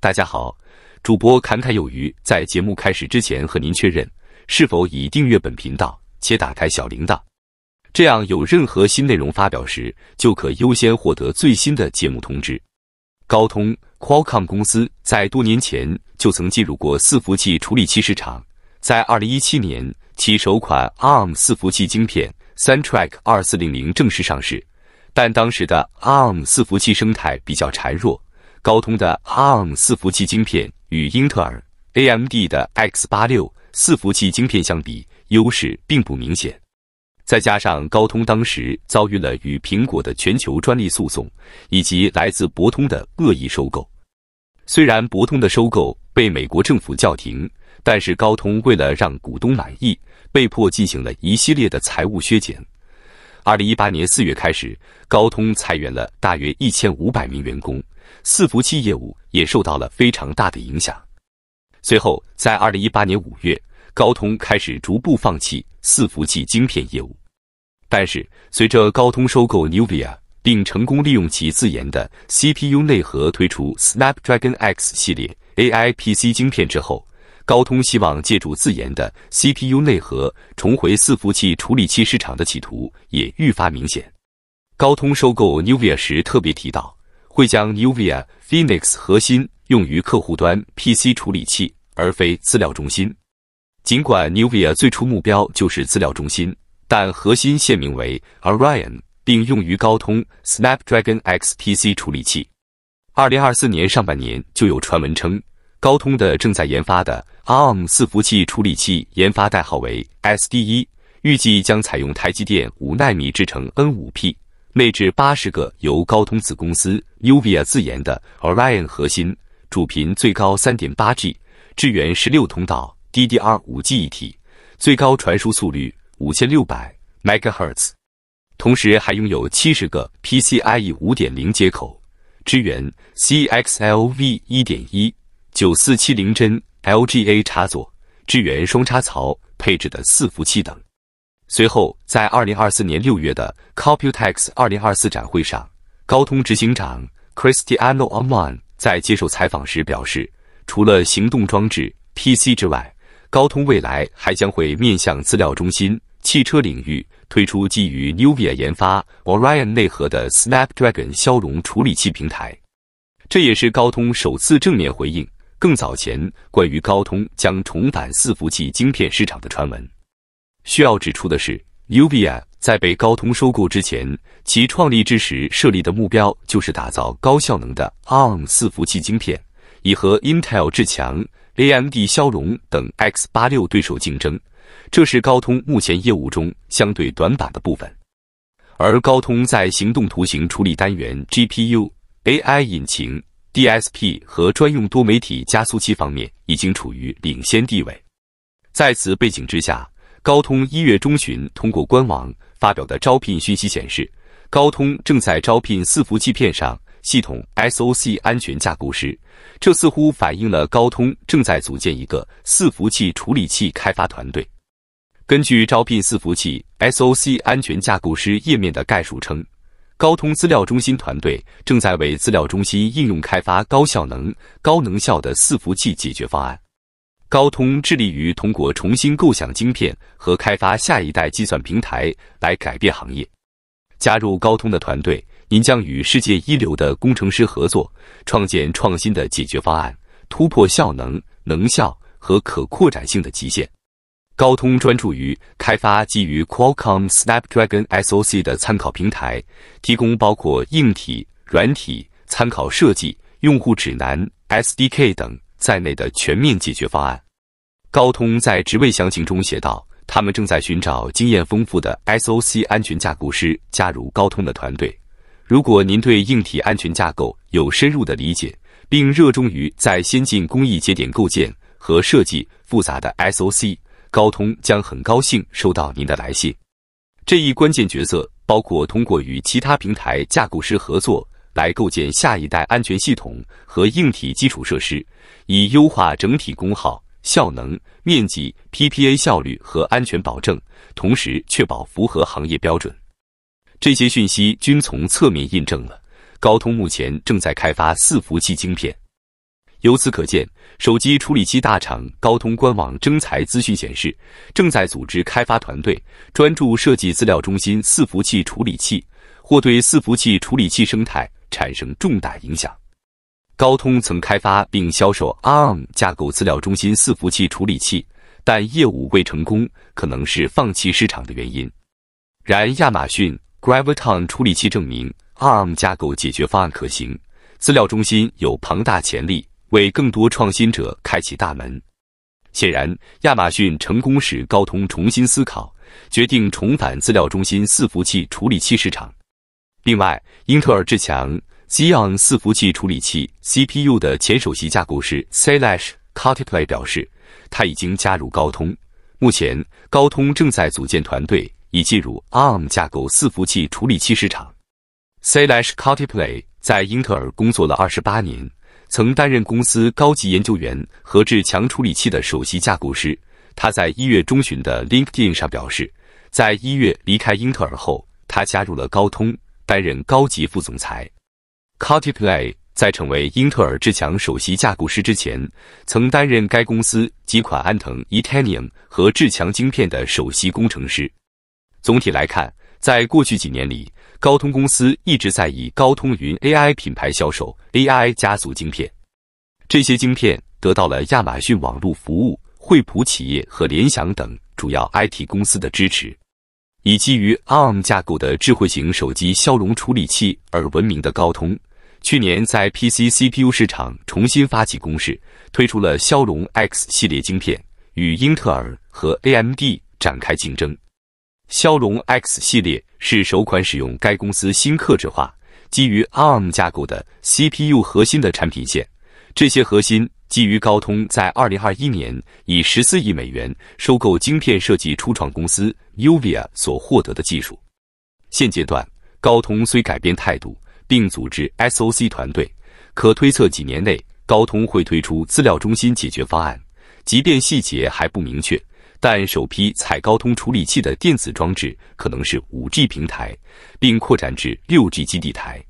大家好，主播侃侃有余。在节目开始之前，和您确认是否已订阅本频道且打开小铃铛，这样有任何新内容发表时，就可优先获得最新的节目通知。高通 Qualcomm 公司在多年前就曾进入过伺服器处理器市场，在二零一七年，其首款 ARM 伺服器晶片 c e n t r a c 二四零零正式上市，但当时的 ARM 伺服器生态比较孱弱。高通的 ARM 四伏器晶片与英特尔、AMD 的 X86 四伏器晶片相比，优势并不明显。再加上高通当时遭遇了与苹果的全球专利诉讼，以及来自博通的恶意收购。虽然博通的收购被美国政府叫停，但是高通为了让股东满意，被迫进行了一系列的财务削减。二零一八年四月开始，高通裁员了大约一千五百名员工。伺服器业务也受到了非常大的影响。随后，在二零一八年五月，高通开始逐步放弃伺服器晶片业务。但是，随着高通收购 n v i i a 并成功利用其自研的 CPU 内核推出 Snapdragon X 系列 AI PC 晶片之后，高通希望借助自研的 CPU 内核重回伺服器处理器市场的企图也愈发明显。高通收购 n v i a 时特别提到。会将 Nuvia Phoenix 核心用于客户端 PC 处理器，而非资料中心。尽管 Nuvia 最初目标就是资料中心，但核心现名为 Orion，并用于高通 Snapdragon XPC 处理器。二零二四年上半年就有传闻称，高通的正在研发的 ARM 四服器处理器研发代号为 s d 1预计将采用台积电五纳米制程 N5P。内置八十个由高通子公司 u v i a 自研的 o r i o n 核心，主频最高三点八 G，支援十六通道 DDR 五 G 一体，最高传输速率五千六百 Megahertz。同时还拥有七十个 PCIe 五点零接口，支援 CXLV 一点一九四七零针 LGA 插座，支援双插槽配置的伺服器等。随后，在二零二四年六月的 Computex 二零二四展会上，高通执行长 Cristiano Amon 在接受采访时表示，除了行动装置、PC 之外，高通未来还将会面向资料中心、汽车领域推出基于 Nuvia 研发 Orion 内核的 Snapdragon 消融处理器平台。这也是高通首次正面回应更早前关于高通将重返伺服器晶片市场的传闻。需要指出的是 n v i i a 在被高通收购之前，其创立之时设立的目标就是打造高效能的 ARM 四务器晶片，以和 Intel 至强、AMD 骁龙等 X86 对手竞争。这是高通目前业务中相对短板的部分。而高通在行动图形处理单元 GPU、AI 引擎 DSP 和专用多媒体加速器方面已经处于领先地位。在此背景之下，高通一月中旬通过官网发表的招聘讯息显示，高通正在招聘伺服器片上系统 S O C 安全架构师，这似乎反映了高通正在组建一个伺服器处理器开发团队。根据招聘伺服器 S O C 安全架构师页面的概述称，高通资料中心团队正在为资料中心应用开发高效能、高能效的伺服器解决方案。高通致力于通过重新构想晶片和开发下一代计算平台来改变行业。加入高通的团队，您将与世界一流的工程师合作，创建创新的解决方案，突破效能、能效和可扩展性的极限。高通专注于开发基于 Qualcomm Snapdragon SOC 的参考平台，提供包括硬体、软体、参考设计、用户指南、SDK 等。在内的全面解决方案。高通在职位详情中写道，他们正在寻找经验丰富的 S O C 安全架构师加入高通的团队。如果您对硬体安全架构有深入的理解，并热衷于在先进工艺节点构建和设计复杂的 S O C，高通将很高兴收到您的来信。这一关键角色包括通过与其他平台架构师合作。来构建下一代安全系统和硬体基础设施，以优化整体功耗、效能、面积、PPA 效率和安全保证，同时确保符合行业标准。这些讯息均从侧面印证了高通目前正在开发伺服器晶片。由此可见，手机处理器大厂高通官网征才资讯显示，正在组织开发团队，专注设计资料中心伺服器处理器，或对伺服器处理器生态。产生重大影响。高通曾开发并销售 ARM 架构资料中心伺服器处理器，但业务未成功，可能是放弃市场的原因。然亚马逊 Graviton 处理器证明 ARM 架构解决方案可行，资料中心有庞大潜力，为更多创新者开启大门。显然，亚马逊成功使高通重新思考，决定重返资料中心伺服器处理器市场。另外，英特尔至强 Xeon 四服务器处理器 CPU 的前首席架构师 Celash a o t i p a y 表示，他已经加入高通。目前，高通正在组建团队，以进入 ARM 架构四服务器处理器市场。Celash a o t i p a y 在英特尔工作了二十八年，曾担任公司高级研究员和至强处理器的首席架构师。他在一月中旬的 LinkedIn 上表示，在一月离开英特尔后，他加入了高通。担任高级副总裁。Cortiplay 在成为英特尔至强首席架构师之前，曾担任该公司几款安腾、i t a n i u m 和至强晶片的首席工程师。总体来看，在过去几年里，高通公司一直在以高通云 AI 品牌销售 AI 加速晶片，这些晶片得到了亚马逊网络服务、惠普企业和联想等主要 IT 公司的支持。以基于 ARM 架构的智慧型手机骁龙处理器而闻名的高通，去年在 PC CPU 市场重新发起攻势，推出了骁龙 X 系列晶片，与英特尔和 AMD 展开竞争。骁龙 X 系列是首款使用该公司新克制化、基于 ARM 架构的 CPU 核心的产品线，这些核心。基于高通在二零二一年以十四亿美元收购晶片设计初创公司 Uvia 所获得的技术，现阶段高通虽改变态度并组织 SOC 团队，可推测几年内高通会推出资料中心解决方案。即便细节还不明确，但首批采高通处理器的电子装置可能是 5G 平台，并扩展至 6G 基地台。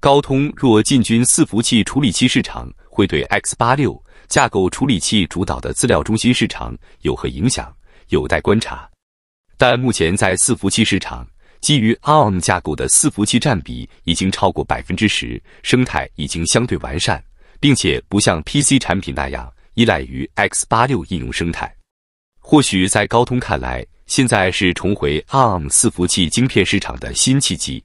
高通若进军伺服器处理器市场，会对 X 八六架构处理器主导的资料中心市场有何影响？有待观察。但目前在伺服器市场，基于 ARM 架构的伺服器占比已经超过百分之十，生态已经相对完善，并且不像 PC 产品那样依赖于 X 八六应用生态。或许在高通看来，现在是重回 ARM 伺服器晶片市场的新契机。